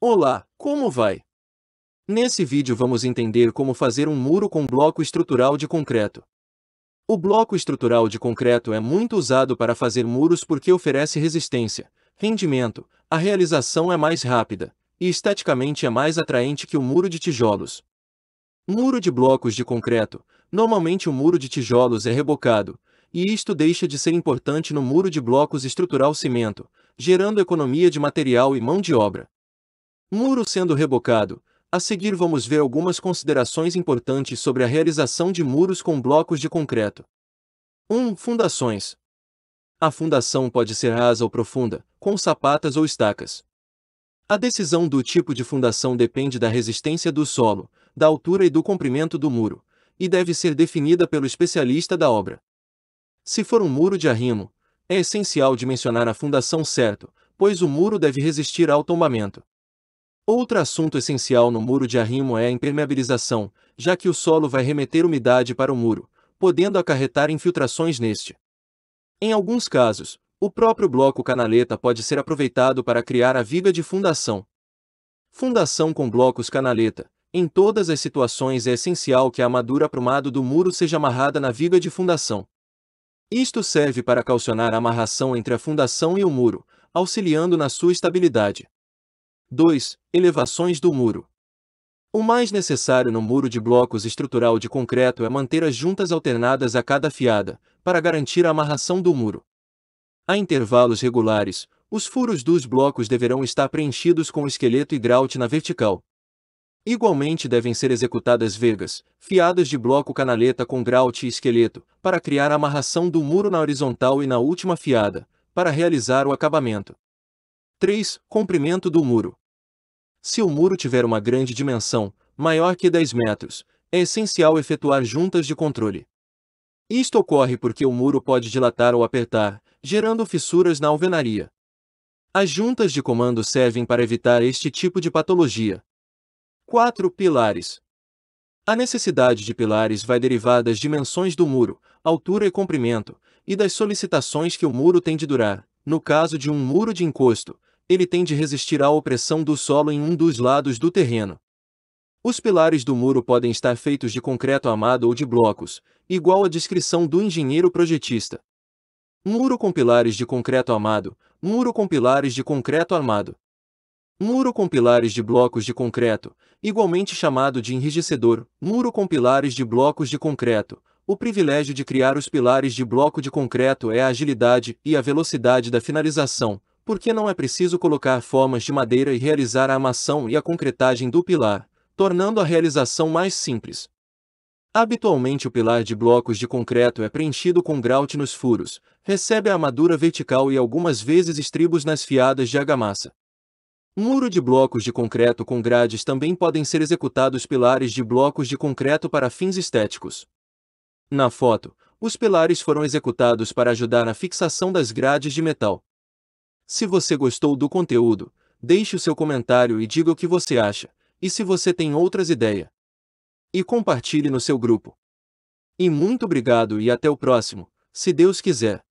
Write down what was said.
Olá, como vai? Nesse vídeo vamos entender como fazer um muro com bloco estrutural de concreto. O bloco estrutural de concreto é muito usado para fazer muros porque oferece resistência, rendimento, a realização é mais rápida, e esteticamente é mais atraente que o muro de tijolos. Muro de blocos de concreto. Normalmente o muro de tijolos é rebocado, e isto deixa de ser importante no muro de blocos estrutural cimento, gerando economia de material e mão de obra. Muro sendo rebocado. A seguir vamos ver algumas considerações importantes sobre a realização de muros com blocos de concreto. 1. Fundações. A fundação pode ser rasa ou profunda, com sapatas ou estacas. A decisão do tipo de fundação depende da resistência do solo, da altura e do comprimento do muro, e deve ser definida pelo especialista da obra. Se for um muro de arrimo, é essencial dimensionar a fundação certo, pois o muro deve resistir ao tombamento. Outro assunto essencial no muro de arrimo é a impermeabilização, já que o solo vai remeter umidade para o muro, podendo acarretar infiltrações neste. Em alguns casos, o próprio bloco canaleta pode ser aproveitado para criar a viga de fundação. Fundação com blocos canaleta. Em todas as situações é essencial que a armadura prumado do muro seja amarrada na viga de fundação. Isto serve para calcionar a amarração entre a fundação e o muro, auxiliando na sua estabilidade. 2. Elevações do muro. O mais necessário no muro de blocos estrutural de concreto é manter as juntas alternadas a cada fiada, para garantir a amarração do muro. A intervalos regulares, os furos dos blocos deverão estar preenchidos com esqueleto e grout na vertical. Igualmente devem ser executadas vergas, fiadas de bloco canaleta com grout e esqueleto, para criar a amarração do muro na horizontal e na última fiada, para realizar o acabamento. 3. Comprimento do muro. Se o muro tiver uma grande dimensão, maior que 10 metros, é essencial efetuar juntas de controle. Isto ocorre porque o muro pode dilatar ou apertar, gerando fissuras na alvenaria. As juntas de comando servem para evitar este tipo de patologia. 4. Pilares. A necessidade de pilares vai derivar das dimensões do muro, altura e comprimento, e das solicitações que o muro tem de durar, no caso de um muro de encosto, ele tem de resistir à opressão do solo em um dos lados do terreno. Os pilares do muro podem estar feitos de concreto amado ou de blocos, igual à descrição do engenheiro projetista. Muro com pilares de concreto amado, muro com pilares de concreto armado. Muro com pilares de blocos de concreto, igualmente chamado de enrijecedor, muro com pilares de blocos de concreto. O privilégio de criar os pilares de bloco de concreto é a agilidade e a velocidade da finalização, porque não é preciso colocar formas de madeira e realizar a armação e a concretagem do pilar, tornando a realização mais simples. Habitualmente o pilar de blocos de concreto é preenchido com grout nos furos, recebe a armadura vertical e algumas vezes estribos nas fiadas de argamassa. Muro de blocos de concreto com grades também podem ser executados pilares de blocos de concreto para fins estéticos. Na foto, os pilares foram executados para ajudar na fixação das grades de metal. Se você gostou do conteúdo, deixe o seu comentário e diga o que você acha, e se você tem outras ideias. E compartilhe no seu grupo. E muito obrigado e até o próximo, se Deus quiser.